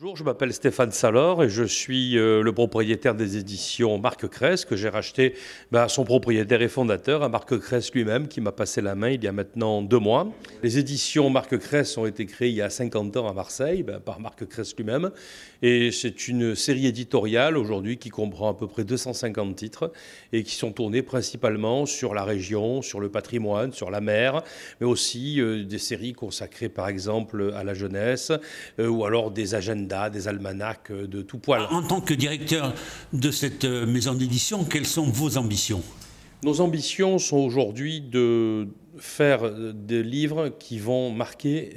Bonjour, je m'appelle Stéphane Salor et je suis euh, le propriétaire des éditions Marc Cress que j'ai racheté à bah, son propriétaire et fondateur, à Marc Cress lui-même qui m'a passé la main il y a maintenant deux mois. Les éditions Marc Cress ont été créées il y a 50 ans à Marseille bah, par Marc Cress lui-même et c'est une série éditoriale aujourd'hui qui comprend à peu près 250 titres et qui sont tournés principalement sur la région, sur le patrimoine, sur la mer, mais aussi euh, des séries consacrées par exemple à la jeunesse euh, ou alors des agendas des almanachs euh, de tout poil. En tant que directeur de cette euh, maison d'édition, quelles sont vos ambitions Nos ambitions sont aujourd'hui de faire euh, des livres qui vont marquer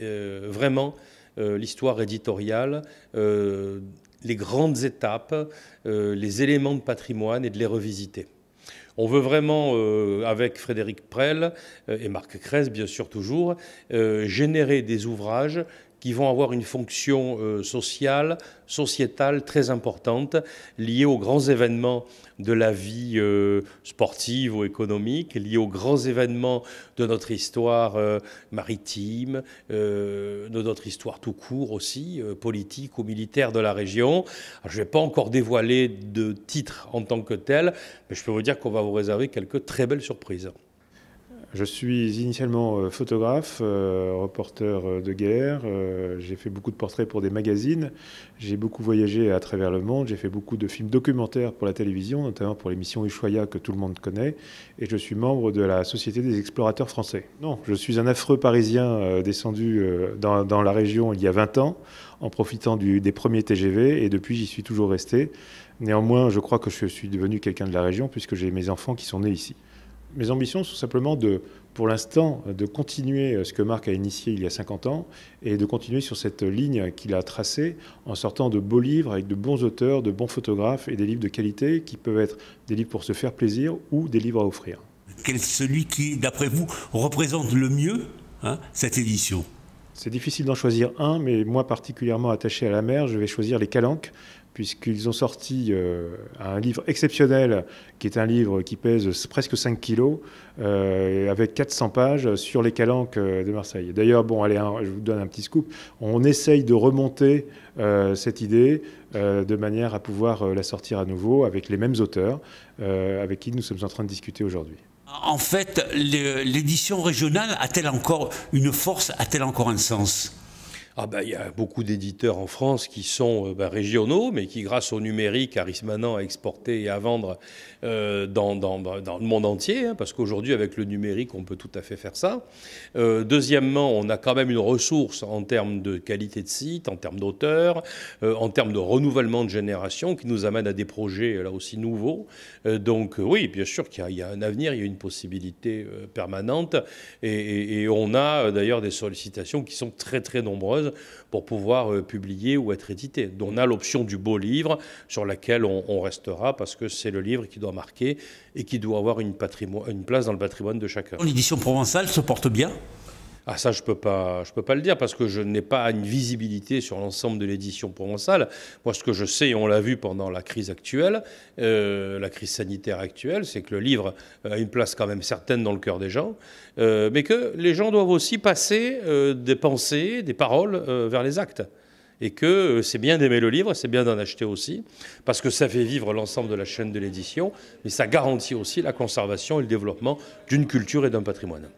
vraiment l'histoire éditoriale, les grandes étapes, les éléments de patrimoine et de les revisiter. On veut vraiment, avec Frédéric Prel et Marc Kress, bien sûr toujours, générer des ouvrages qui vont avoir une fonction euh, sociale, sociétale très importante, liée aux grands événements de la vie euh, sportive ou économique, liée aux grands événements de notre histoire euh, maritime, de notre histoire tout court aussi, politique ou militaire de la région. je ne vais pas encore dévoiler de titre en tant que tel, mais je peux vous dire qu'on va vous réserver quelques très belles surprises. Je suis initialement euh, photographe, euh, reporter euh, de guerre. J'ai fait beaucoup de portraits pour des magazines. J'ai beaucoup voyagé à travers le monde. J'ai fait beaucoup de films documentaires pour la télévision, notamment pour l'émission Ushuaïa que tout le monde connaît. Et je suis membre de la Société des explorateurs français. Non, je suis un affreux parisien descendu dans, la région il y a 20 ans en profitant des premiers TGV et depuis j'y suis toujours resté. Néanmoins, je crois que je suis devenu quelqu'un de la région puisque j'ai mes enfants qui sont nés ici. Mes ambitions sont simplement de, pour l'instant, de continuer euh, ce que Marc a initié il y a 50 ans et de continuer sur cette ligne qu'il a tracée en sortant de beaux livres avec de bons auteurs, de bons photographes et des livres de qualité qui peuvent être des livres pour se faire plaisir ou des livres à offrir. Quel est celui qui, d'après vous, représente le mieux hein, cette édition c'est difficile d'en choisir un, mais moi particulièrement attaché à la mer, je vais choisir les calanques, puisqu'ils ont sorti euh, un livre exceptionnel, qui est un livre qui pèse presque 5 kilos, euh, avec 400 pages sur les calanques euh, de Marseille. D'ailleurs, bon, allez, hein, je vous donne un petit scoop, on essaye de remonter cette idée de manière à pouvoir la sortir à nouveau avec les mêmes auteurs avec qui nous sommes en train de discuter aujourd'hui. En fait, l'édition régionale a-t-elle encore une force, a-t-elle encore un sens ah ben, il y a beaucoup d'éditeurs en France qui sont euh, ben, régionaux, mais qui, grâce au numérique, arrivent maintenant à exporter et à vendre euh, dans, le monde entier, hein, parce qu'aujourd'hui, avec le numérique, on peut tout à fait faire ça. Euh, deuxièmement, on a quand même une ressource en termes de qualité de site, en termes d'auteur, en termes de renouvellement de génération, qui nous amène à des projets, là aussi, nouveaux. donc oui, bien sûr qu'il y, a un avenir, il y a une possibilité permanente, et on a d'ailleurs des sollicitations qui sont très, très nombreuses pour pouvoir euh, publier ou être édité. on a l'option du beau livre sur laquelle on, restera parce que c'est le livre qui doit marquer et qui doit avoir une place dans le patrimoine de chacun. L'édition provençale se porte bien ah ça, je peux peux pas le dire parce que je n'ai pas une visibilité sur l'ensemble de l'édition provençale. Moi, ce que je sais, et on l'a vu pendant la crise actuelle, euh, la crise sanitaire actuelle, c'est que le livre a une place quand même certaine dans le cœur des gens, euh, mais que les gens doivent aussi passer euh, des pensées, des paroles vers les actes et que c'est bien d'aimer le livre, c'est bien d'en acheter aussi, parce que ça fait vivre l'ensemble de la chaîne de l'édition, mais ça garantit aussi la conservation et le développement d'une culture et d'un patrimoine.